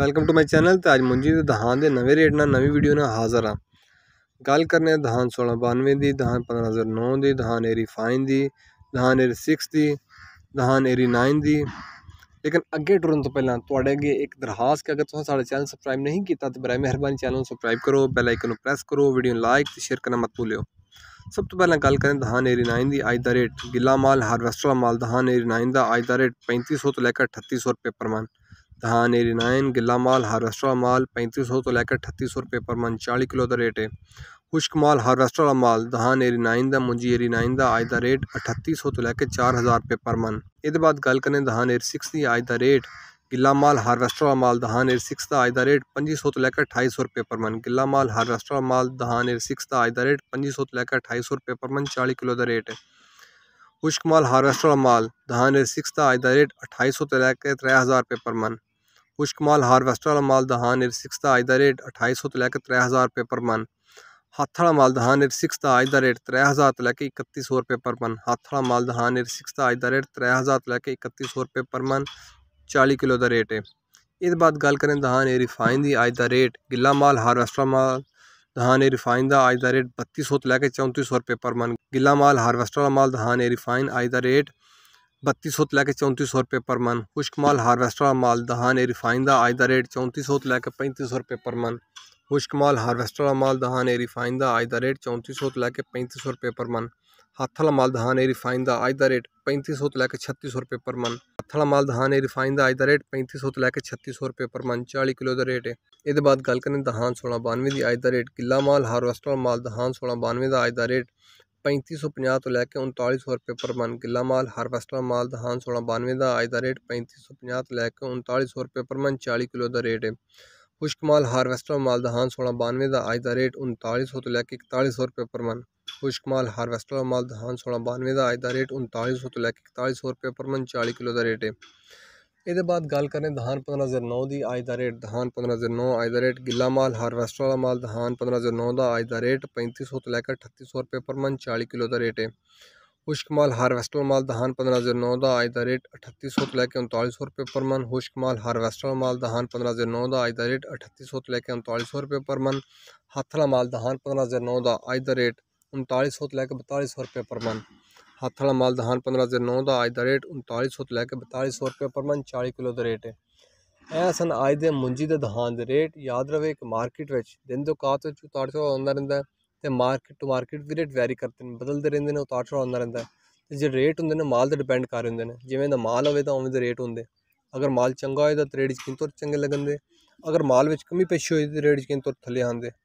welcome to my channel ਤੇ ਅੱਜ ਮੁੰਜੀ ਦੇ ਦਹਾਨ ਦੇ ਨਵੇਂ ਰੇਟ ਨਾਲ ਨਵੀਂ ਵੀਡੀਓ ਨਾਲ ਹਾਜ਼ਰ ਆ ਗੱਲ ਕਰਨੇ ਦਹਾਨ 1692 ਦੀ ਦਹਾਨ 1509 ਦੀ ਦਹਾਨ ਏਰੀ 5 ਦੀ ਦਹਾਨ ਏਰੀ 6 ਦੀ ਦਹਾਨ ਏਰੀ 9 ਦੀ ਲੇਕਿਨ ਅੱਗੇ ਟੁਰਨ ਤੋਂ ਪਹਿਲਾਂ ਤੁਹਾਡੇ ਅੱਗੇ ਇੱਕ ਦਰਖਾਸਤ ਕਿ ਅਗਰ ਤੁਸੀਂ ਸਾਡੇ ਚੈਨਲ ਸਬਸਕ੍ਰਾਈਬ ਨਹੀਂ ਕੀਤਾ ਤਾਂ ਬਰਾਏ ਮਿਹਰਬਾਨੀ ਚੈਨਲ ਨੂੰ ਸਬਸਕ੍ਰਾਈਬ ਕਰੋ ਬੈਲ ਆਈਕਨ ਨੂੰ ਪ੍ਰੈਸ ਕਰੋ ਵੀਡੀਓ ਨੂੰ ਲਾਈਕ ਤੇ ਸ਼ੇਅਰ ਕਰਨਾ ਮਤ ਭੁੱਲਿਓ ਸਭ ਤੋਂ ਪਹਿਲਾਂ ਗੱਲ ਕਰਨ ਦਹਾਨ ਏਰੀ 9 ਦੀ ਅੱਜ ਦਾ ਰੇਟ ਗਿੱਲਾ ਮਾਲ ਹਾਰਵੈਸਟਰ ਮਾਲ ਦਹਾਨ ਏਰੀ 9 ਦਾ ਅੱਜ ਦਾ ਰੇਟ 3500 ਤੋਂ ਲੈ ਕੇ 3800 ਰੁਪਏ ਪਰ ਮਨ धान एरी नाइन गिला माल हारवेस्टर माल पैंतीस सौ तो लेकर अठत्तीस सौ रुपये पर मन चाली किलो का रेट है खुश्क माल हार्वेस्टर माल धान एरी नाइन का मुंजी एरी नाइन का अज का रेट अठत्ती सौ तो लैके चार हज़ार रुपये पर मन ये बाद गल करें धान एरी सिक्स की अज का रेट गिला माल हारवेस्टर माल धान एरी सिक्स का अज का रेट पी सौ तो लैके अठाई सौ रुपये पर मन गिला माल हारवेस्टर माल धान एरी सिक्स का अज का रेट पच्ची सौ तो लैके अठाई सौ रुपये पर मन चाली किलो का रेट है खुश्क माल हार्वेस्टर माल धान एरी सिक्स का अज का रेट अठाई सौ तो लैके त्रै हज़ार रुपये पर मन खुश्क माल हारवेस्टर वाला माल दहान एट सिक्स का अज का रेट अठाई सौ तो लैके त्रै हज़ार रुपये पर मन हाथ वाला माल दहान एट सिक्स का अज का रेट त्रै हज़ार तो लैके इकती सौ रुपये पर मन हाथ वाला माल दहान एट सिक्स का अज का रेट त्रै हज़ार तो लैके इकती सौ रुपये पर मन चाली किलो का रेट है ये बाद गल करें दहान ए रिफाइन की अज का रेट गिला माल हारवेस्टर माल दहान ए रिफाइन का अज का रेट बत्ती सौ तो लैके चौंती सौ रुपये पर मन गिला माल हारवेस्टर वाला माल दहान ए रिफाइन अज का रेट बत्ती सौ तो लैके चौंती सौ रुपये पर मन खुश्क माल हारवेस्टर माल दहान ए रिफाइन का आज का रेट चौंती सौ तो लैके पैंती सौ रुपये पर मन खुश्क माल हारवेस्टर माल दहान ए रिफाइन का आज का रेट चौंती सौ तो लैके पैंती सौ रुपये पर मन हथ माल दहान ए रिफाइन का आज का रेट पैंती सौ तो लैके छत्ती सौ रुपये पर मन हथ माल दहान ए रिफाइन का आज का रेट पैंती सौ तो लैके छत्ती सौ रुपये पर मन चाली किलो का रेट है ये बाद गल करें दहान सोलह बानवे की आज का रेट किला माल हारवेस्टर माल दहान सोलह बानवे का आज का रेट पैंती सौ पाँह तो लैके उन्ताली सौ रुपये पर मन गिला माल हारवेस्टर माल दहान सोलह बानवे का अज का रेट पैंती सौ पाँह तो लैके उन्ताली सौ रुपये पर मन चाली किलो का रेट है खुश्क माल हारवेस्टर माल दहान सोलह बानवे का अज का रेट उन्ताली सौ तो लैके इकताली सौ रुपये पर मन खुश्क माल हारवेस्टर माल दहान सोलह बानवे का अज का रेट उन्ताली सौ तो लैके इकताली सौ रुपये पर मन चाली किलो का रेट है ये बाद गल करें दहान पंद्रह हज़ार नौ की अज का रेट दहान पंद्रह हज़ार नौ अज का रेट गिला माल हारवैसट वाला माल दहान पंद्रह हज़ार नौ का अज का रेट पैंती सौ तो लैकर अठत्ती सौ रुपये पर मन चाली किलो का रेट है हुश्क माल हारवेस्टर माल दहान पंद्रह हज़ार नौ का अज का रेट अठत्ती सौ तो लैके उनताली सौ रुपये पर मन हुश्क माल वाला माल दहान पंद्रह हज़ार नौ का अज का रेट अठत्ती सौ तो लैके उनताली सौ रुपये पर मन हाथला माल दहान पंद्रह हज़ार नौ का अज का रेट उनताली सौ तो लैके बताली सौ रुपये पर मन ਹੱਥ ਵਾਲਾ ਮਾਲ ਦਹਾਨ 1509 ਦਾ ਅੱਜ ਦਾ ਰੇਟ 3900 ਤੋਂ ਲੈ ਕੇ 4200 ਰੁਪਏ ਪਰ ਮਨ 40 ਕਿਲੋ ਦਾ ਰੇਟ ਹੈ ਇਹ ਸਨ ਅੱਜ ਦੇ ਮੁੰਜੀ ਦੇ ਦਹਾਨ ਦੇ ਰੇਟ ਯਾਦ ਰਵੇ ਕਿ ਮਾਰਕੀਟ ਵਿੱਚ ਦਿਨ ਤੋਂ ਕਾਤ ਵਿੱਚ ਉਤਾਰ ਚੜਾਅ ਹੁੰਦਾ ਰਹਿੰਦਾ ਤੇ ਮਾਰਕੀਟ ਟੂ ਮਾਰਕੀਟ ਵੀ ਰੇਟ ਵੈਰੀ ਕਰਦੇ ਨੇ ਬਦਲਦੇ ਰਹਿੰਦੇ ਨੇ ਉਤਾਰ ਚੜਾਅ ਹੁੰਦਾ ਰਹਿੰਦਾ ਤੇ ਜੇ ਰੇਟ ਹੁੰਦੇ ਨੇ ਮਾਲ ਤੇ ਡਿਪੈਂਡ ਕਰ ਹੁੰਦੇ ਨੇ ਜਿਵੇਂ ਦਾ ਮਾਲ ਹੋਵੇ ਤਾਂ ਉਵੇਂ ਦੇ ਰੇਟ ਹੁੰਦੇ ਅਗਰ ਮਾਲ ਚੰਗਾ ਹੋਏ ਤਾਂ ਰੇਟ ਕਿੰਤੋਂ ਚੰਗੇ ਲੱਗਣਦੇ ਅਗਰ ਮਾਲ ਵਿੱਚ ਕਮੀ ਪੇਸ਼ੀ ਹੋਈ ਤਾਂ ਰੇਟ ਕਿੰਤੋਂ ਥੱਲੇ ਆਉਂਦੇ